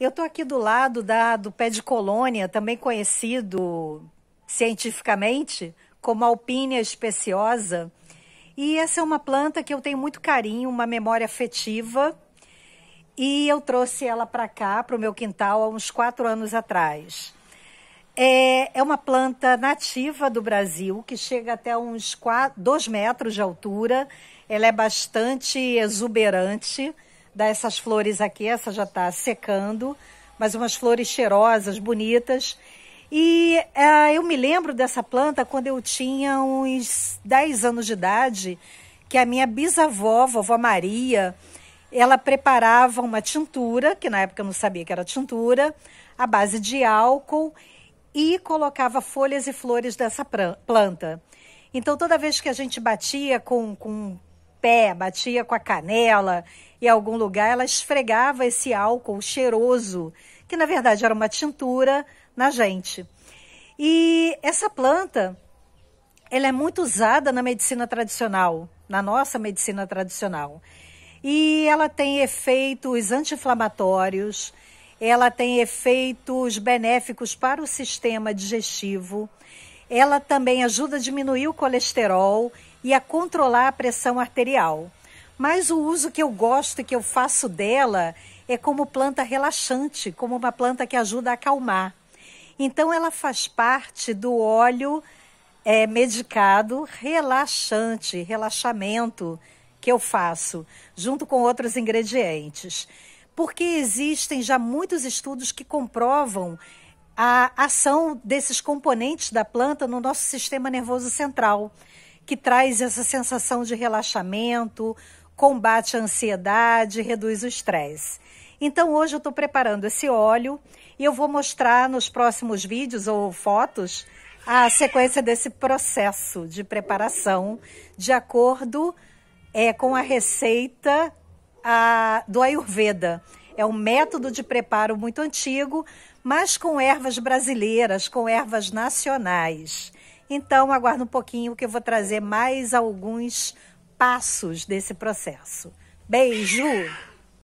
Eu estou aqui do lado da, do pé de colônia, também conhecido cientificamente como Alpínia speciosa. E essa é uma planta que eu tenho muito carinho, uma memória afetiva. E eu trouxe ela para cá, para o meu quintal, há uns quatro anos atrás. É, é uma planta nativa do Brasil, que chega até uns 4, 2 metros de altura. Ela é bastante exuberante dessas flores aqui. Essa já está secando, mas umas flores cheirosas, bonitas. E é, eu me lembro dessa planta quando eu tinha uns 10 anos de idade, que a minha bisavó, vovó Maria, ela preparava uma tintura, que na época eu não sabia que era tintura, à base de álcool e colocava folhas e flores dessa planta. Então, toda vez que a gente batia com, com pé, batia com a canela e algum lugar, ela esfregava esse álcool cheiroso, que na verdade era uma tintura, na gente. E essa planta, ela é muito usada na medicina tradicional, na nossa medicina tradicional. E ela tem efeitos anti-inflamatórios, ela tem efeitos benéficos para o sistema digestivo, ela também ajuda a diminuir o colesterol e a controlar a pressão arterial. Mas o uso que eu gosto e que eu faço dela é como planta relaxante, como uma planta que ajuda a acalmar. Então, ela faz parte do óleo é, medicado relaxante, relaxamento que eu faço, junto com outros ingredientes. Porque existem já muitos estudos que comprovam a ação desses componentes da planta no nosso sistema nervoso central que traz essa sensação de relaxamento, combate a ansiedade, reduz o estresse. Então hoje eu estou preparando esse óleo e eu vou mostrar nos próximos vídeos ou fotos a sequência desse processo de preparação de acordo é, com a receita a, do Ayurveda. É um método de preparo muito antigo, mas com ervas brasileiras, com ervas nacionais. Então, aguarda um pouquinho que eu vou trazer mais alguns passos desse processo. Beijo!